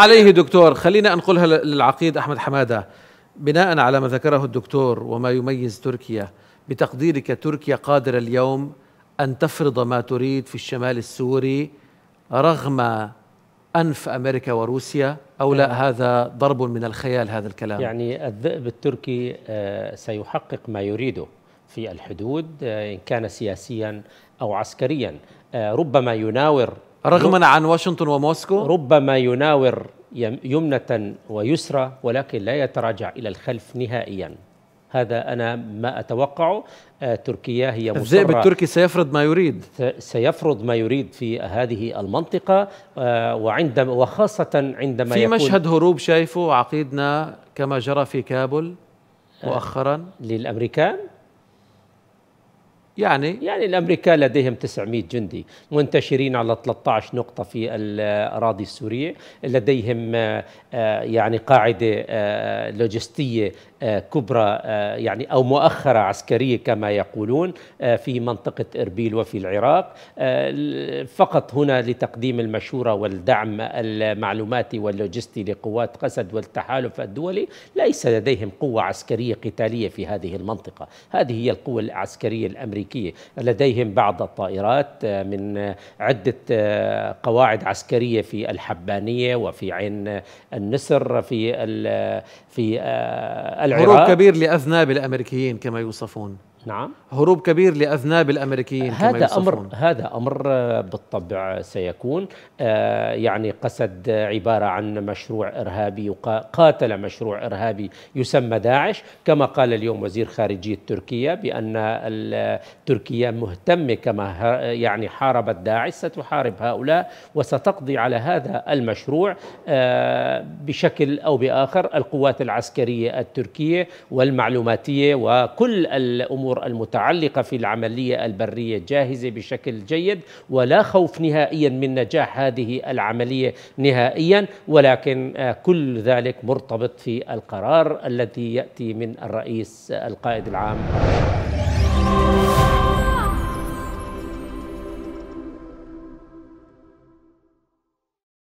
عليه دكتور خلينا أنقلها للعقيد أحمد حمادة بناء على ما ذكره الدكتور وما يميز تركيا بتقديرك تركيا قادرة اليوم أن تفرض ما تريد في الشمال السوري رغم أنف أمريكا وروسيا أو لا نعم. هذا ضرب من الخيال هذا الكلام يعني الذئب التركي آه، سيحقق ما يريده في الحدود آه، إن كان سياسيا أو عسكريا آه، ربما يناور رغما عن واشنطن وموسكو ربما يناور يمنة ويسرى ولكن لا يتراجع إلى الخلف نهائيا هذا أنا ما أتوقعه آه، تركيا هي مصرة الذئب التركي سيفرض ما يريد سيفرض ما يريد في هذه المنطقة آه، وعندما وخاصة عندما في يكون مشهد هروب شايفه عقيدنا كما جرى في كابل مؤخرا آه، للأمريكان يعني يعني الامريكان لديهم 900 جندي منتشرين على 13 نقطه في الاراضي السوريه لديهم آه، يعني قاعده آه، لوجستيه آه، كبرى آه، يعني او مؤخره عسكريه كما يقولون آه، في منطقه اربيل وفي العراق فقط هنا لتقديم المشوره والدعم المعلوماتي واللوجستي لقوات قسد والتحالف الدولي ليس لديهم قوه عسكريه قتاليه في هذه المنطقه، هذه هي القوه العسكريه الامريكيه، لديهم بعض الطائرات من عده قواعد عسكريه في الحبانيه وفي عين النسر في في العراق هروب كبير لأذناب الأمريكيين كما يوصفون نعم هروب كبير لأذناب الأمريكيين هذا كما أمر هذا أمر آه، بالطبع سيكون آه، يعني قسد عبارة عن مشروع إرهابي قاتل مشروع إرهابي يسمى داعش كما قال اليوم وزير خارجية تركيا بأن تركيا مهتمة كما يعني حاربت داعش ستحارب هؤلاء وستقضي على هذا المشروع آه، بشكل أو بآخر القوات العسكرية التركية والمعلوماتية وكل الأمور الأمور المتعلقة في العملية البرية جاهزة بشكل جيد ولا خوف نهائيا من نجاح هذه العملية نهائيا ولكن آه، كل ذلك مرتبط في القرار الذي يأتي من الرئيس القائد العام